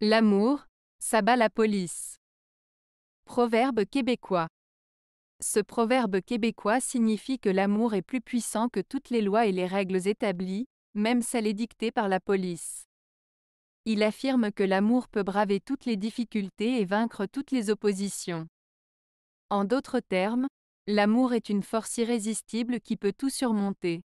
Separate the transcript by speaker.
Speaker 1: L'amour, ça bat la police. Proverbe québécois. Ce proverbe québécois signifie que l'amour est plus puissant que toutes les lois et les règles établies, même celles édictées par la police. Il affirme que l'amour peut braver toutes les difficultés et vaincre toutes les oppositions. En d'autres termes, l'amour est une force irrésistible qui peut tout surmonter.